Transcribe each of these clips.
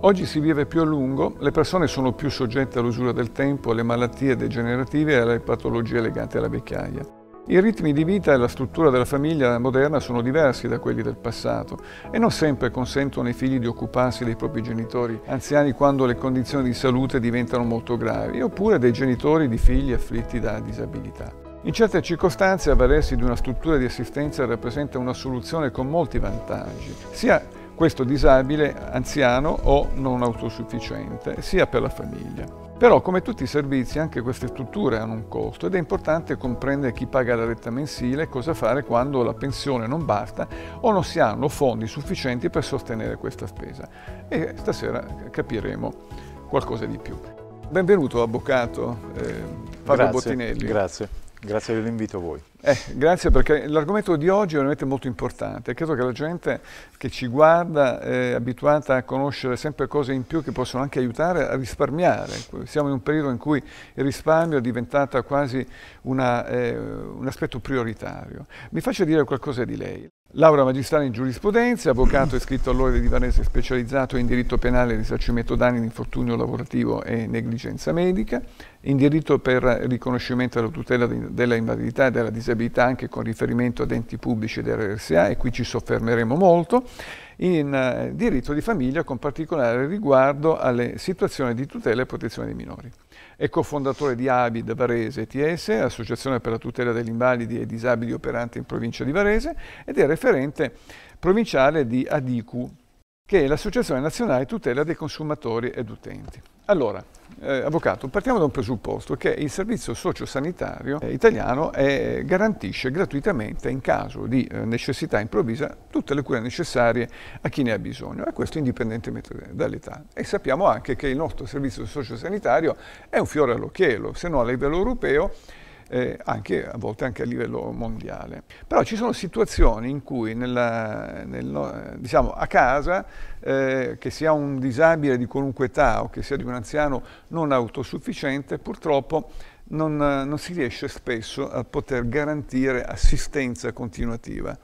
Oggi si vive più a lungo, le persone sono più soggette all'usura del tempo, alle malattie degenerative e alle patologie legate alla vecchiaia. I ritmi di vita e la struttura della famiglia moderna sono diversi da quelli del passato e non sempre consentono ai figli di occuparsi dei propri genitori anziani quando le condizioni di salute diventano molto gravi, oppure dei genitori di figli afflitti da disabilità. In certe circostanze avvalersi di una struttura di assistenza rappresenta una soluzione con molti vantaggi, sia questo disabile anziano o non autosufficiente, sia per la famiglia. Però come tutti i servizi anche queste strutture hanno un costo ed è importante comprendere chi paga la retta mensile e cosa fare quando la pensione non basta o non si hanno fondi sufficienti per sostenere questa spesa. E stasera capiremo qualcosa di più. Benvenuto avvocato eh, Fabio grazie, Bottinelli. Grazie, grazie dell'invito a voi. Eh, grazie perché l'argomento di oggi è veramente molto importante. Credo che la gente che ci guarda è abituata a conoscere sempre cose in più che possono anche aiutare a risparmiare. Siamo in un periodo in cui il risparmio è diventato quasi una, eh, un aspetto prioritario. Mi faccia dire qualcosa di lei. Laura magistrale in giurisprudenza, avvocato iscritto all'ordine di Varese specializzato in diritto penale, risarcimento danni, infortunio lavorativo e negligenza medica, in diritto per riconoscimento della tutela della invalidità e della disabilità anche con riferimento ad enti pubblici della RSA e qui ci soffermeremo molto in eh, diritto di famiglia con particolare riguardo alle situazioni di tutela e protezione dei minori. È cofondatore di ABID Varese ETS, Associazione per la tutela degli invalidi e disabili operanti in provincia di Varese, ed è referente provinciale di ADICU, che è l'Associazione Nazionale Tutela dei Consumatori ed Utenti. Allora, eh, Avvocato, partiamo da un presupposto che il servizio sociosanitario eh, italiano è, garantisce gratuitamente in caso di eh, necessità improvvisa tutte le cure necessarie a chi ne ha bisogno e questo indipendentemente dall'età. E sappiamo anche che il nostro servizio sociosanitario è un fiore all'occhiello, se no a livello europeo eh, anche, a volte anche a livello mondiale. Però ci sono situazioni in cui nella, nel, diciamo, a casa, eh, che sia un disabile di qualunque età o che sia di un anziano non autosufficiente, purtroppo non, non si riesce spesso a poter garantire assistenza continuativa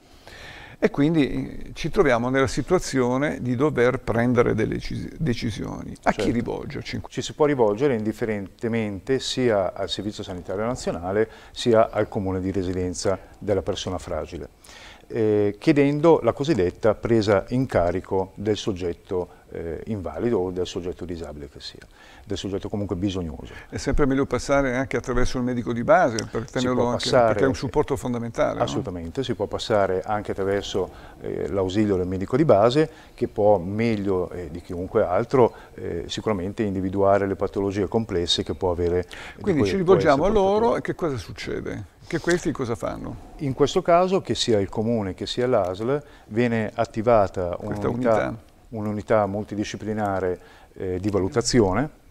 e quindi eh, ci troviamo nella situazione di dover prendere delle decisioni. A certo. chi rivolgerci? Ci si può rivolgere indifferentemente sia al Servizio Sanitario Nazionale sia al Comune di residenza della persona fragile, eh, chiedendo la cosiddetta presa in carico del soggetto eh, invalido o del soggetto disabile che sia, del soggetto comunque bisognoso. È sempre meglio passare anche attraverso il medico di base per tenerlo anche, passare, perché è un supporto fondamentale. Assolutamente, no? si può passare anche attraverso eh, l'ausilio del medico di base che può meglio eh, di chiunque altro eh, sicuramente individuare le patologie complesse che può avere. Quindi ci rivolgiamo a loro e che cosa succede? Che questi cosa fanno? In questo caso, che sia il comune che sia l'ASL, viene attivata un'unità un'unità multidisciplinare eh, di valutazione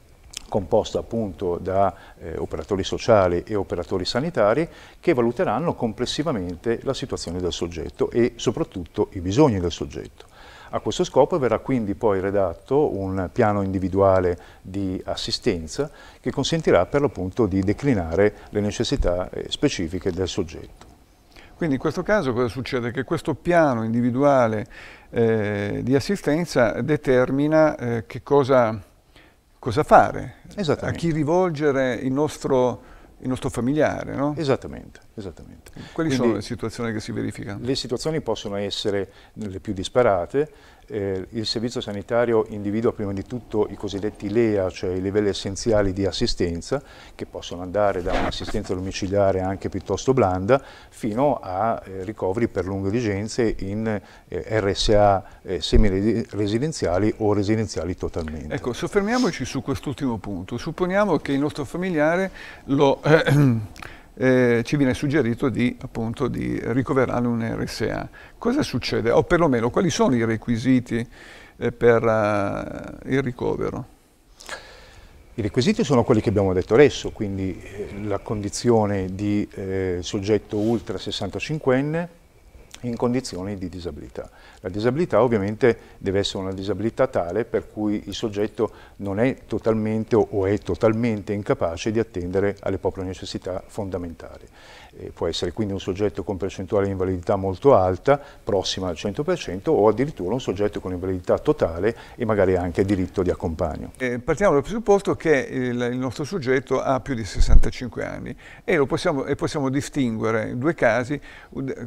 composta appunto da eh, operatori sociali e operatori sanitari che valuteranno complessivamente la situazione del soggetto e soprattutto i bisogni del soggetto. A questo scopo verrà quindi poi redatto un piano individuale di assistenza che consentirà per l'appunto di declinare le necessità eh, specifiche del soggetto. Quindi in questo caso cosa succede? Che questo piano individuale eh, di assistenza determina eh, che cosa, cosa fare, a chi rivolgere il nostro il nostro familiare, no? Esattamente, esattamente. Quali Quindi, sono le situazioni che si verificano? Le situazioni possono essere le più disparate, eh, il servizio sanitario individua prima di tutto i cosiddetti LEA, cioè i livelli essenziali di assistenza, che possono andare da un'assistenza domiciliare anche piuttosto blanda fino a eh, ricoveri per lunghe diligenze in eh, RSA eh, semi-residenziali o residenziali totalmente. Ecco, soffermiamoci su quest'ultimo punto. Supponiamo che il nostro familiare lo... Eh, eh, ci viene suggerito di, appunto, di ricoverare un RSA. Cosa succede? O perlomeno quali sono i requisiti eh, per uh, il ricovero? I requisiti sono quelli che abbiamo detto adesso, quindi eh, la condizione di eh, soggetto ultra 65enne, in condizioni di disabilità. La disabilità ovviamente deve essere una disabilità tale per cui il soggetto non è totalmente o è totalmente incapace di attendere alle proprie necessità fondamentali. Eh, può essere quindi un soggetto con percentuale di invalidità molto alta, prossima al 100% o addirittura un soggetto con invalidità totale e magari anche diritto di accompagno. Eh, partiamo dal presupposto che il, il, nostro soggetto ha più di 65 anni e, possiamo, e possiamo distinguere due casi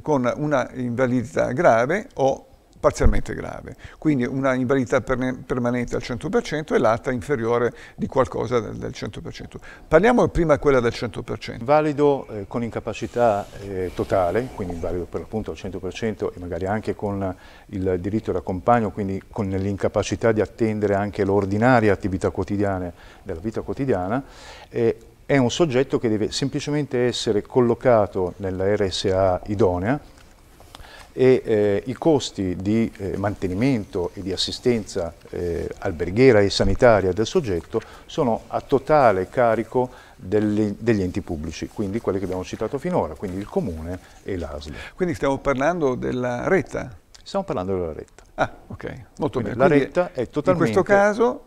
con una invalidità grave o parzialmente grave, quindi una invalidità permanente al 100% e l'altra inferiore di qualcosa del, 100%. Parliamo prima di quella del 100%. Valido eh, con incapacità eh, totale, quindi invalido per l'appunto al 100% e magari anche con il diritto d'accompagno, quindi con l'incapacità di attendere anche l'ordinaria attività quotidiana della vita quotidiana, eh, è un soggetto che deve semplicemente essere collocato nella RSA idonea, e eh, i costi di eh, mantenimento e di assistenza eh, alberghiera e sanitaria del soggetto sono a totale carico degli, degli, enti pubblici, quindi quelli che abbiamo citato finora, quindi il comune e l'ASL. Quindi stiamo parlando della retta? Stiamo parlando della retta. Ah, ok, molto quindi bene. La retta è totalmente... In questo caso,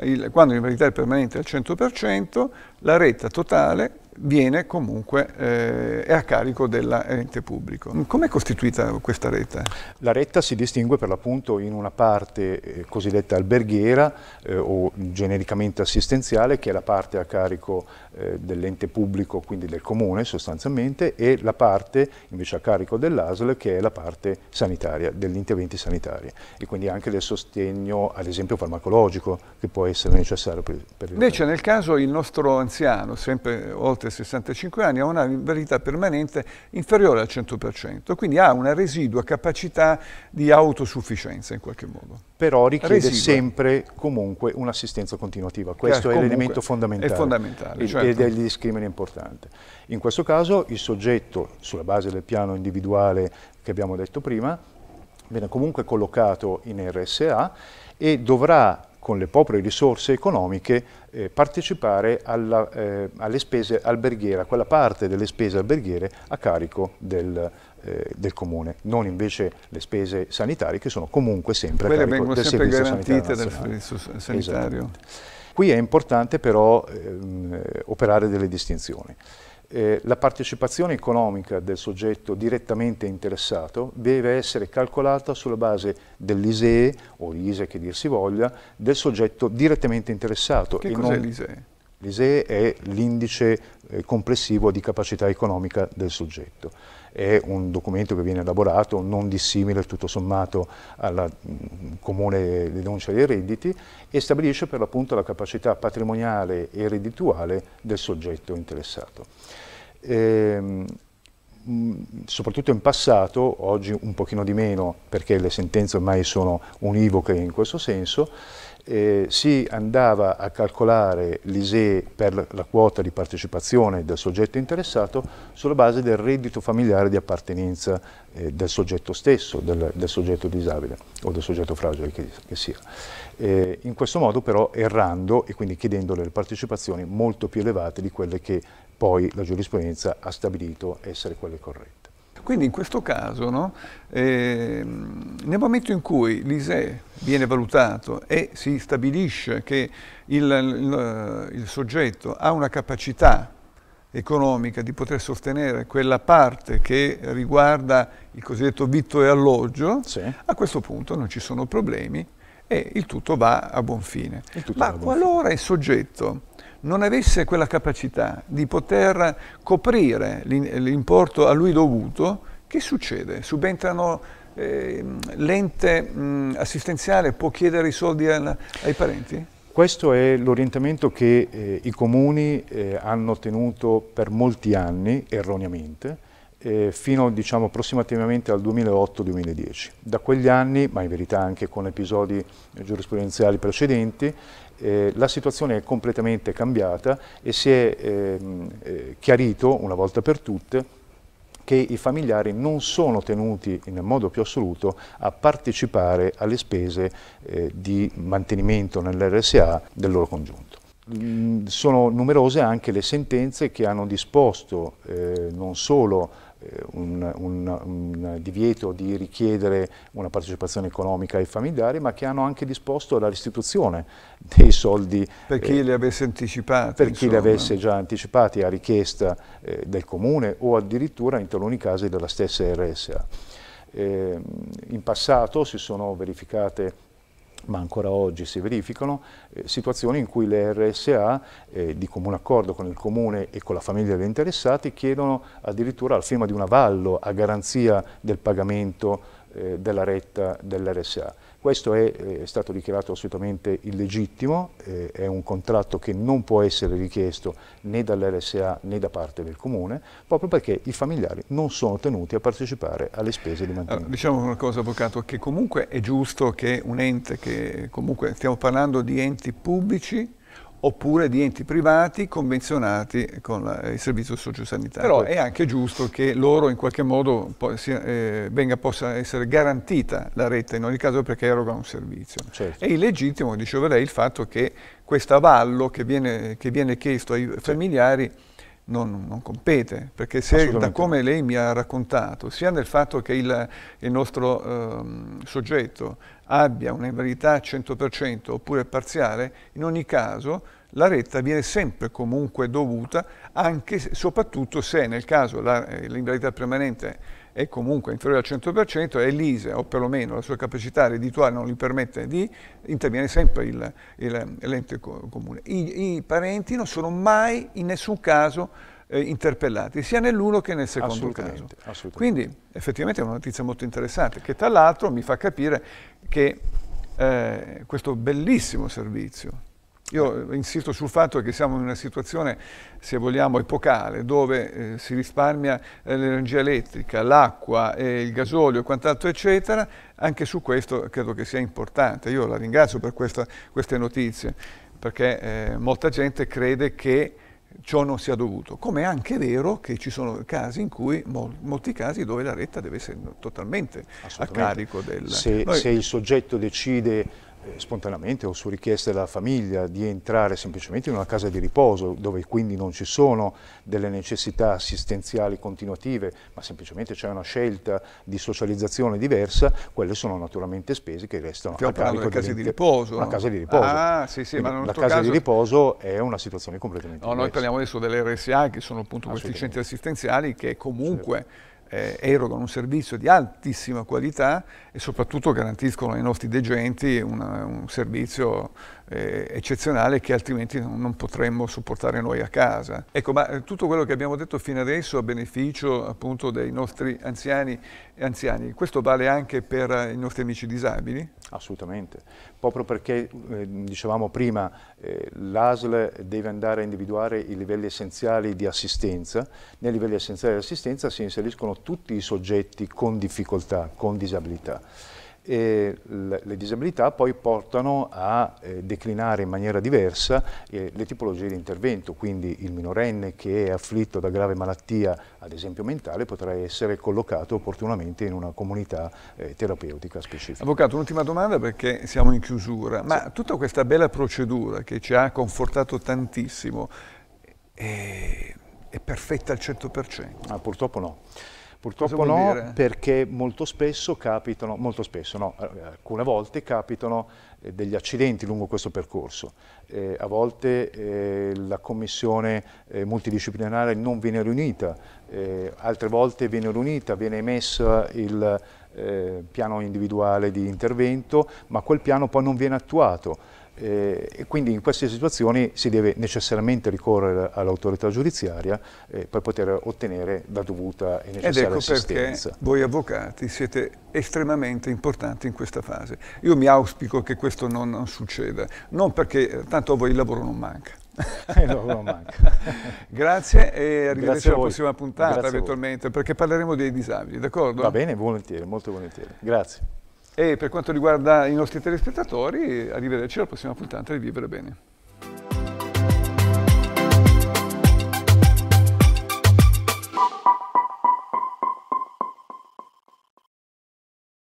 il, quando l'invalidità è permanente al 100%, la retta totale viene comunque eh, è a carico dell'ente eh, pubblico. Com'è costituita questa rete? La retta si distingue per l'appunto in una parte eh, cosiddetta alberghiera eh, o genericamente assistenziale che è la parte a carico eh, dell'ente pubblico, quindi del comune sostanzialmente, e la parte invece a carico dell'ASL che è la parte sanitaria, degli interventi sanitari e quindi anche del sostegno ad esempio farmacologico che può essere necessario per, per Invece nel caso il nostro anziano, sempre oltre oltre 65 anni ha una invalidità permanente inferiore al 100%, quindi ha una residua capacità di autosufficienza in qualche modo. Però richiede residua. sempre comunque un'assistenza continuativa, cioè, questo Chiaro, è l'elemento fondamentale, è fondamentale certo. ed è il discrimine importante. In questo caso il soggetto, sulla base del piano individuale che abbiamo detto prima, viene comunque collocato in RSA e dovrà con le proprie risorse economiche eh, partecipare alla, eh, alle spese alberghiere, a quella parte delle spese alberghiere a carico del, eh, del comune, non invece le spese sanitarie che sono comunque sempre Quelle a carico del sempre servizio garantite sanitario dal sanitario. Qui è importante però ehm, operare delle distinzioni eh, la partecipazione economica del soggetto direttamente interessato deve essere calcolata sulla base dell'ISEE, o l'ISE che dir si voglia, del soggetto direttamente interessato. Che cos'è non... l'ISEE? L'ISEE è l'indice eh, complessivo di capacità economica del soggetto. È un documento che viene elaborato non dissimile tutto sommato alla mm, comune denuncia dei redditi e stabilisce per l'appunto la capacità patrimoniale e reddituale del soggetto interessato. Ehm, mm, soprattutto in passato, oggi un pochino di meno perché le sentenze ormai sono univoche in questo senso, eh, si andava a calcolare l'ISE per la quota di partecipazione del soggetto interessato sulla base del reddito familiare di appartenenza eh, del soggetto stesso, del, del, soggetto disabile o del soggetto fragile che, che sia. Eh, in questo modo però errando e quindi chiedendo le partecipazioni molto più elevate di quelle che poi la giurisprudenza ha stabilito essere quelle corrette. Quindi in questo caso, no, eh, nel momento in cui l'ISE viene valutato e si stabilisce che il, il, il soggetto ha una capacità economica di poter sostenere quella parte che riguarda il cosiddetto vitto e alloggio, sì. a questo punto non ci sono problemi e il tutto va a buon fine. Ma qualora fine. il soggetto non avesse quella capacità di poter coprire l'importo a lui dovuto, che succede? Subentrano eh, l'ente mh, assistenziale, può chiedere i soldi alla, ai parenti? Questo è l'orientamento che eh, i comuni eh, hanno tenuto per molti anni, erroneamente, eh, fino diciamo, approssimativamente al 2008-2010. Da quegli anni, ma in verità anche con episodi eh, giurisprudenziali precedenti, eh, la situazione è completamente cambiata e si è ehm, eh, chiarito una volta per tutte che i familiari non sono tenuti in modo più assoluto a partecipare alle spese eh, di mantenimento nell'RSA del loro congiunto. Mm, sono numerose anche le sentenze che hanno disposto eh, non solo eh, un, un, un, divieto di richiedere una partecipazione economica ai familiari, ma che hanno anche disposto la restituzione dei soldi. Per chi eh, li avesse anticipati. Per insomma. chi li avesse già anticipati a richiesta eh, del comune o addirittura in taluni casi della stessa RSA. Eh, in passato si sono verificate ma ancora oggi si verificano, eh, situazioni in cui le RSA, eh, di comune accordo con il comune e con la famiglia degli interessati, chiedono addirittura la firma di un avallo a garanzia del pagamento eh, della retta dell'RSA. Questo è, eh, è stato dichiarato assolutamente illegittimo, eh, è un contratto che non può essere richiesto né dall'RSA né da parte del Comune, proprio perché i familiari non sono tenuti a partecipare alle spese di eh, mantenimento. Allora, diciamo una cosa, Avvocato, che comunque è giusto che un ente che comunque stiamo parlando di enti pubblici, oppure di enti privati convenzionati con la, il servizio sociosanitario. Però è anche giusto che loro in qualche modo po sia, eh, venga, possa essere garantita la rete in ogni caso perché eroga un servizio. Certo. È illegittimo, diceva lei, il fatto che questo avallo che viene, che viene chiesto ai certo. familiari non, non, compete, perché se da come lei mi ha raccontato, sia nel fatto che il, il nostro ehm, soggetto abbia un'invalidità 100% oppure parziale, in ogni caso la retta viene sempre comunque dovuta, anche, soprattutto se nel caso eh, l'invalidità permanente è comunque inferiore al 100% e l'ISE, o perlomeno la sua capacità reddituale non gli permette di, interviene sempre l'ente comune. I, I, parenti non sono mai in nessun caso eh, interpellati, sia nell'uno che nel secondo assolutamente, caso. Assolutamente. Quindi effettivamente è una notizia molto interessante che tra l'altro mi fa capire che eh, questo bellissimo servizio io insisto sul fatto che siamo in una situazione, se vogliamo, epocale, dove eh, si risparmia eh, l'energia elettrica, l'acqua, eh, il gasolio e quant'altro, eccetera. Anche su questo credo che sia importante. Io la ringrazio per questa, queste notizie, perché eh, molta gente crede che ciò non sia dovuto. Come è anche vero che ci sono casi in cui, mol, molti casi, dove la retta deve essere totalmente a carico del... Se, Noi... se il soggetto decide eh, spontaneamente o su richiesta della famiglia di entrare semplicemente in una casa di riposo dove quindi non ci sono delle necessità assistenziali continuative ma semplicemente c'è una scelta di socializzazione diversa, quelle sono naturalmente spese che restano Stiamo a carico della casa di riposo. Una no? casa di riposo. Ah, sì, sì, ma la casa caso... di riposo è una situazione completamente no, diversa. noi parliamo adesso delle RSA che sono appunto questi centri assistenziali che comunque certo eh, erodano un servizio di altissima qualità e soprattutto garantiscono ai nostri degenti una, un servizio eh, eccezionale che altrimenti non potremmo sopportare noi a casa. Ecco, ma eh, tutto quello che abbiamo detto fino adesso a beneficio appunto dei nostri anziani e anziani, questo vale anche per eh, i nostri amici disabili? Assolutamente, proprio perché eh, dicevamo prima eh, l'ASL deve andare a individuare i livelli essenziali di assistenza, nei livelli essenziali di assistenza si inseriscono tutti i soggetti con difficoltà, con disabilità e le disabilità poi portano a eh, declinare in maniera diversa eh, le tipologie di intervento, quindi il minorenne che è afflitto da grave malattia, ad esempio mentale, potrà essere collocato opportunamente in una comunità eh, terapeutica specifica. Avvocato, un'ultima domanda perché siamo in chiusura, ma tutta questa bella procedura che ci ha confortato tantissimo è, è perfetta al 100%? Ah, purtroppo no. Purtroppo no, dire? perché molto spesso capitano, molto spesso no, eh, alcune volte capitano eh, degli accidenti lungo questo percorso. Eh, a volte eh, la commissione eh, multidisciplinare non viene riunita, eh, altre volte viene riunita, viene emesso il piano individuale di intervento, ma quel piano poi non viene attuato. Eh, e quindi in queste situazioni si deve necessariamente ricorrere all'autorità giudiziaria eh, per poter ottenere la dovuta e necessaria Ed ecco assistenza. perché voi avvocati siete estremamente importanti in questa fase. Io mi auspico che questo non, non succeda, non perché eh, tanto a voi il lavoro non manca. Grazie e arrivederci alla prossima puntata Grazie eventualmente perché parleremo dei disabili, d'accordo? Va bene, volentieri, molto volentieri. Grazie. E per quanto riguarda i nostri telespettatori, arrivederci alla prossima puntata di Vivere Bene.